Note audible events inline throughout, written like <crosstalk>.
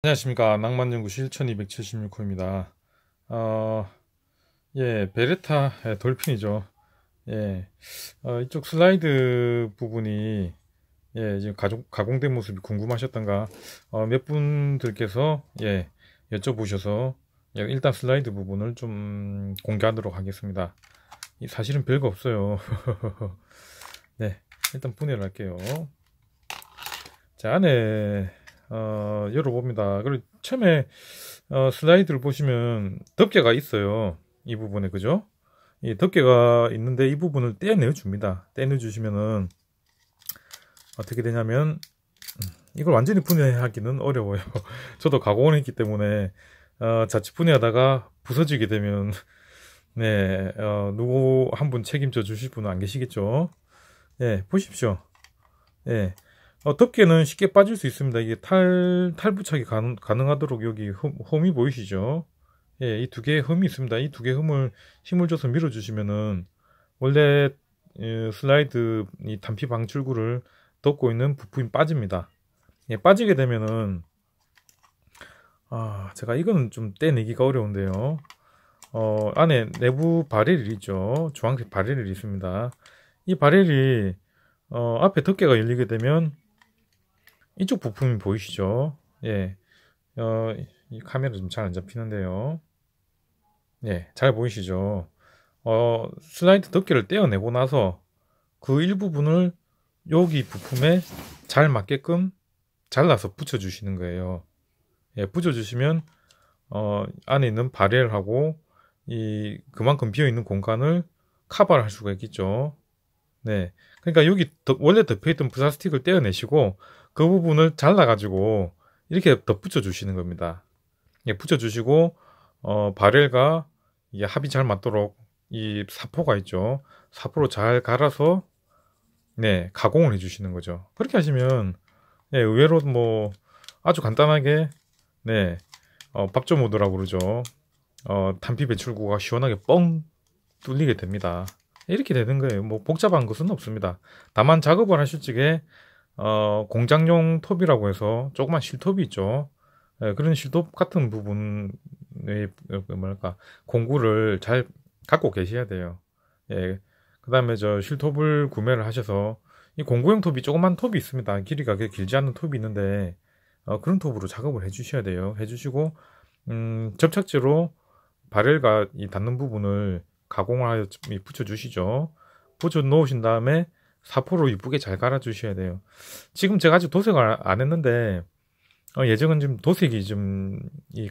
안녕하십니까 낭만연구 실1276호입니다 어, 예, 베레타 예, 돌핀이죠. 예, 어, 이쪽 슬라이드 부분이 예, 지금 가공, 가공된 모습이 궁금하셨던가 어, 몇 분들께서 예, 여쭤보셔서 예, 일단 슬라이드 부분을 좀 공개하도록 하겠습니다. 이 사실은 별거 없어요. <laughs> 네, 일단 분해를 할게요. 자, 안에 네. 어, 열어봅니다. 그리고 처음에 어, 슬라이드를 보시면 덮개가 있어요. 이 부분에 그죠? 이 덮개가 있는데 이 부분을 떼내어 줍니다. 떼내 주시면은 어떻게 되냐면 음, 이걸 완전히 분해하기는 어려워요. <laughs> 저도 가공을 했기 때문에 어, 자칫 분해하다가 부서지게 되면 네 어, 누구 한 분 책임져 주실 분은 안 계시겠죠. 예 보십시오. 예. 어, 덮개는 쉽게 빠질 수 있습니다. 이게 탈, 탈부착이 가능, 가능하도록 여기 흠, 흠이 보이시죠? 예, 이 두 개의 흠이 있습니다. 이 두 개의 흠을 힘을 줘서 밀어주시면은 원래 예, 슬라이드 이 단피 방출구를 덮고 있는 부품이 빠집니다. 예, 빠지게 되면은 아, 제가 이거는 좀 떼내기가 어려운데요. 어, 안에 내부 바렐이 있죠. 주황색 바렐이 있습니다. 이 바렐이 어, 앞에 덮개가 열리게 되면 이쪽 부품이 보이시죠? 예. 어, 이 카메라 좀 잘 안 잡히는데요. 예, 잘 보이시죠? 어, 슬라이드 덮개를 떼어내고 나서 그 일부분을 여기 부품에 잘 맞게끔 잘라서 붙여주시는 거예요. 예, 붙여주시면, 어, 안에 있는 발열하고 이, 그만큼 비어있는 공간을 커버를 할 수가 있겠죠. 네. 그러니까 여기 더, 원래 덮여있던 부사스틱을 떼어내시고 그 부분을 잘라가지고 이렇게 덧붙여 주시는 겁니다. 예, 붙여주시고 어, 발열과 이게 합이 잘 맞도록 이 사포가 있죠. 사포로 잘 갈아서 네 가공을 해주시는 거죠. 그렇게 하시면 네, 의외로 뭐 아주 간단하게 네 어, 밥조 모드라고 그러죠. 어, 단피 배출구가 시원하게 뻥 뚫리게 됩니다. 이렇게 되는 거예요. 뭐 복잡한 것은 없습니다. 다만 작업을 하실 적에 어, 공장용 톱이라고 해서 조그만 실톱이 있죠. 예, 그런 실톱 같은 부분의 그 뭐랄까 공구를 잘 갖고 계셔야 돼요. 예. 그다음에 저 실톱을 구매를 하셔서 이공구용 톱이 조그만 톱이 있습니다. 길이가 길지 않은 톱이 있는데 어, 그런 톱으로 작업을 해주셔야 돼요. 해주시고 음, 접착제로 발열과 이 닿는 부분을 가공을 하여 붙여주시죠. 붙여 놓으신 다음에 사포로 이쁘게 잘 갈아주셔야 돼요. 지금 제가 아직 도색을 안 했는데 어, 예정은 좀 도색이 좀 이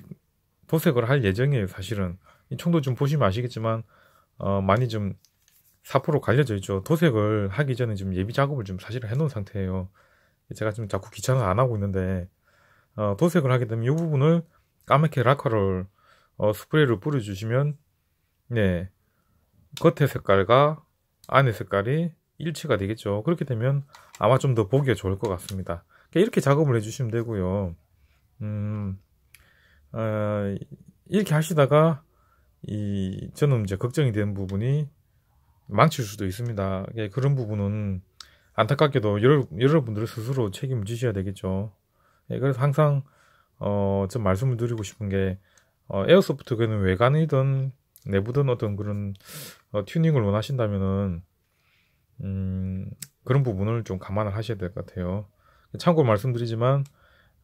도색을 할 예정이에요. 사실은 이 총도 좀 보시면 아시겠지만 어, 많이 좀 사포로 갈려져 있죠. 도색을 하기 전에 좀 예비 작업을 좀 사실은 해놓은 상태예요. 제가 좀 자꾸 귀찮아 안 하고 있는데 어, 도색을 하게 되면 이 부분을 까맣게 락커를 어, 스프레이를 뿌려주시면 네 겉의 색깔과 안의 색깔이 일치가 되겠죠. 그렇게 되면 아마 좀 더 보기가 좋을 것 같습니다. 그러니까 이렇게 작업을 해주시면 되고요. 음, 어, 이렇게 하시다가 이 저는 이제 걱정이 되는 부분이 망칠 수도 있습니다. 예, 그런 부분은 안타깝게도 여러, 여러분들 스스로 책임을 지셔야 되겠죠. 예, 그래서 항상 어, 좀 말씀을 드리고 싶은 게 어, 에어소프트는 외관이든 내부든 어떤 그런 어, 튜닝을 원하신다면은 음, 그런 부분을 좀 감안을 하셔야 될 것 같아요. 참고로 말씀드리지만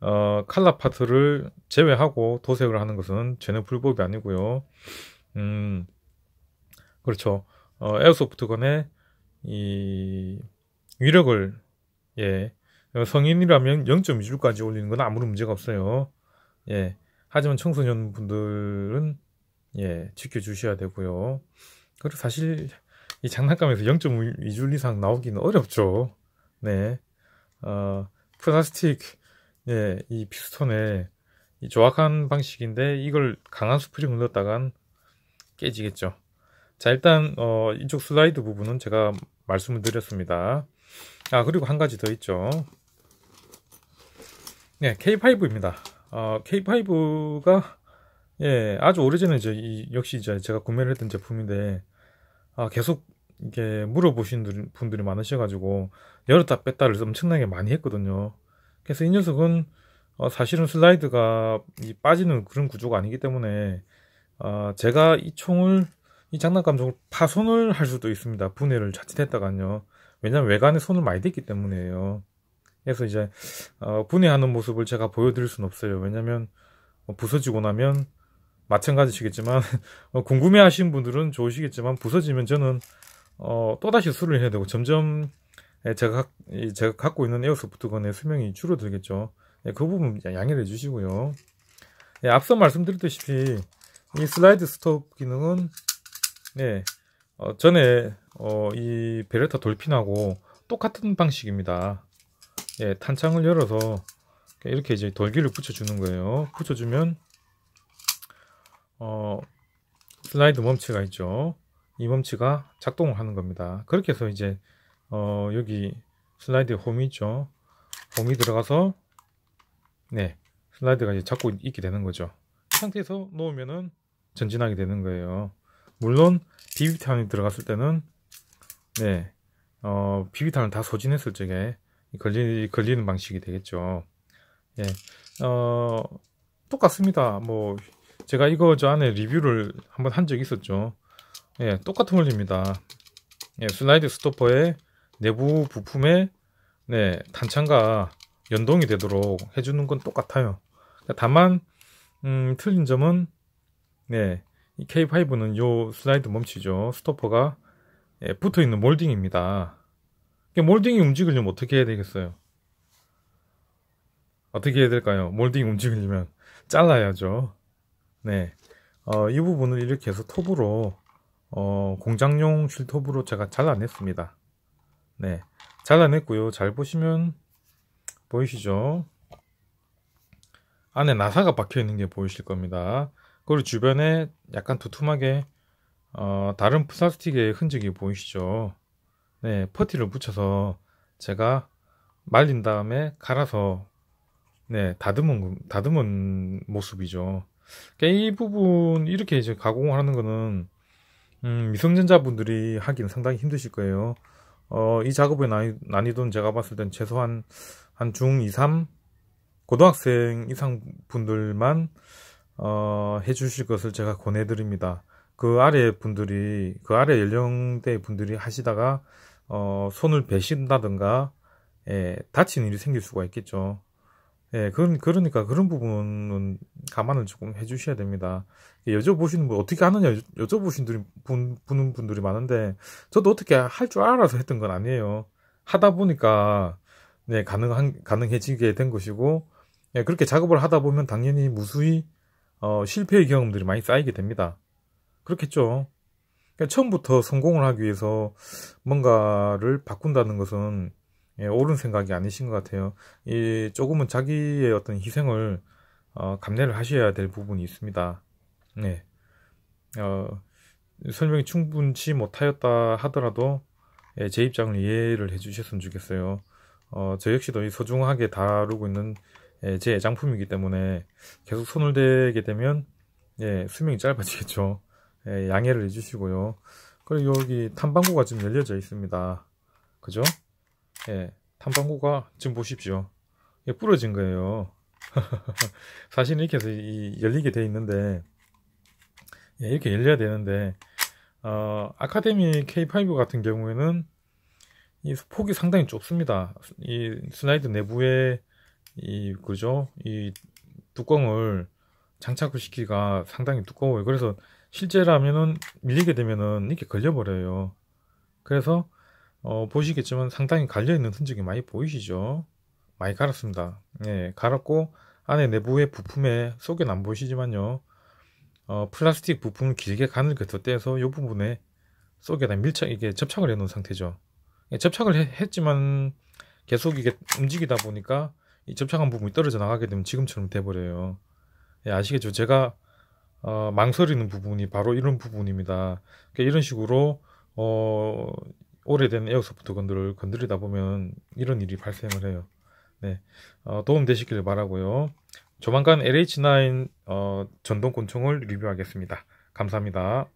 어, 칼라 파트를 제외하고 도색을 하는 것은 전혀 불법이 아니고요. 음, 그렇죠. 어, 에어소프트건의 이 위력을 예 성인이라면 0.2줄까지 올리는 건 아무런 문제가 없어요. 예 하지만 청소년 분들은 예 지켜주셔야 되고요. 그리고 사실 이 장난감에서 0.2줄 이상 나오기는 어렵죠. 네. 어, 플라스틱, 예, 이 피스톤에 이 조악한 방식인데 이걸 강한 스프링을 넣었다간 깨지겠죠. 자, 일단, 어, 이쪽 슬라이드 부분은 제가 말씀을 드렸습니다. 아, 그리고 한 가지 더 있죠. 네, K5입니다. 어, K5가 예, 아주 오래전에 이제 이, 역시 이제 제가 구매를 했던 제품인데 아, 계속 이게 물어보신 분들이 많으셔가지고 열었다 뺐다를 엄청나게 많이 했거든요. 그래서 이 녀석은 어 사실은 슬라이드가 빠지는 그런 구조가 아니기 때문에 어 제가 이 총을 이 장난감 총을 파손을 할 수도 있습니다. 분해를 자칫했다간요. 왜냐면 외관에 손을 많이 댔기 때문에요. 그래서 이제 어 분해하는 모습을 제가 보여드릴 수는 없어요. 왜냐면 어, 부서지고 나면 마찬가지시겠지만 <laughs> 어, 궁금해하신 분들은 좋으시겠지만 부서지면 저는 어, 또다시 수를 해야 되고 점점 예, 제가, 제가 갖고 있는 에어소프트건의 수명이 줄어들겠죠. 예, 그 부분 양해를 해주시고요. 예, 앞서 말씀드렸다시피 이 슬라이드 스톱 기능은 네, 어, 전에 어, 이 베레타 돌핀하고 똑같은 방식입니다. 예, 탄창을 열어서 이렇게 이제 돌기를 붙여주는 거예요. 붙여주면 어, 슬라이드 멈치가 있죠. 이 범치가 작동을 하는 겁니다. 그렇게 해서 이제 어, 여기 슬라이드 홈이 있죠. 홈이 들어가서 네 슬라이드가 이제 잡고 있게 되는 거죠. 상태에서 놓으면은 전진하게 되는 거예요. 물론 비비탄이 들어갔을 때는 네 어, 비비탄을 다 소진했을 적에 걸리, 걸리는 방식이 되겠죠. 예, 어, 똑같습니다. 뭐, 제가 이거 저 안에 리뷰를 한번 한 적이 있었죠. 예, 똑같은 원리입니다. 예, 슬라이드 스토퍼의 내부 부품에 네, 단창과 연동이 되도록 해주는 건 똑같아요. 다만 음, 틀린 점은 네, K5는 요 슬라이드 멈추죠. 스토퍼가 예, 붙어 있는 몰딩입니다. 몰딩이 움직이려면 어떻게 해야 되겠어요? 어떻게 해야 될까요? 몰딩이 움직이려면 잘라야죠. 네, 어, 이 부분을 이렇게 해서 톱으로 어, 공장용 쉴톱으로 제가 잘라냈습니다. 네, 잘라냈고요. 잘 보시면 보이시죠? 안에 나사가 박혀있는 게 보이실 겁니다. 그리고 주변에 약간 두툼하게 어, 다른 플라스틱의 흔적이 보이시죠? 네, 퍼티를 붙여서 제가 말린 다음에 갈아서 네, 다듬은, 다듬은 모습이죠. 그러니까 이 부분, 이렇게 이제 가공을 하는 거는 음, 미성년자분들이 하기는 상당히 힘드실 거예요. 어, 이 작업의 난이, 난이도는 제가 봤을 땐 최소한 한중 2, 3 고등학생 이상 분들만 어, 해주실 것을 제가 권해드립니다. 그 아래 분들이 그 아래 연령대 분들이 하시다가 어, 손을 베신다든가 예, 다친 일이 생길 수가 있겠죠. 예, 그런, 그러니까 그런 부분은 감안을 조금 해주셔야 됩니다. 여쭤보시는 분, 어떻게 하느냐 여쭤보신 분들이, 보는 분들이 많은데, 저도 어떻게 할 줄 알아서 했던 건 아니에요. 하다 보니까, 네, 가능한, 가능해지게 된 것이고, 예, 그렇게 작업을 하다 보면 당연히 무수히, 어, 실패의 경험들이 많이 쌓이게 됩니다. 그렇겠죠. 그러니까 처음부터 성공을 하기 위해서 뭔가를 바꾼다는 것은 예, 옳은 생각이 아니신 것 같아요. 이 조금은 자기의 어떤 희생을 어, 감내를 하셔야 될 부분이 있습니다. 네. 어, 설명이 충분치 못하였다 하더라도 예, 제 입장을 이해를 해주셨으면 좋겠어요. 어, 저 역시도 이 소중하게 다루고 있는 예, 제 애장품이기 때문에 계속 손을 대게 되면 예, 수명이 짧아지겠죠. 예, 양해를 해주시고요. 그리고 여기 탐방구가 지금 열려져 있습니다. 그죠? 예, 탐방구가 지금 보십시오. 예, 부러진 거예요. <laughs> 사실은 이렇게 해서 이, 열리게 돼 있는데 예, 이렇게 열려야 되는데 어, 아카데미 K5 같은 경우에는 이 폭이 상당히 좁습니다. 이 스나이드 내부에 이 그죠 이 뚜껑을 장착을 시키기가 상당히 두꺼워요. 그래서 실제라면은 밀리게 되면은 이렇게 걸려버려요. 그래서 어, 보시겠지만 상당히 갈려있는 흔적이 많이 보이시죠? 많이 갈았습니다. 예, 갈았고 안에 내부의 부품에 속에는 안 보이시지만요. 어, 플라스틱 부품을 길게 간을 곁에 떼서 이 부분에 속에다 밀착, 이게 접착을 해놓은 상태죠. 예, 접착을 해, 했지만 계속 이게 움직이다 보니까 이 접착한 부분이 떨어져 나가게 되면 지금처럼 돼버려요. 예, 아시겠죠? 제가 어, 망설이는 부분이 바로 이런 부분입니다. 그러니까 이런 식으로 어, 오래된 에어소프트 건들을 건드리다 보면 이런 일이 발생을 해요. 네, 어, 도움 되시길 바라고요. 조만간 LH9 어, 전동 권총을 리뷰하겠습니다. 감사합니다.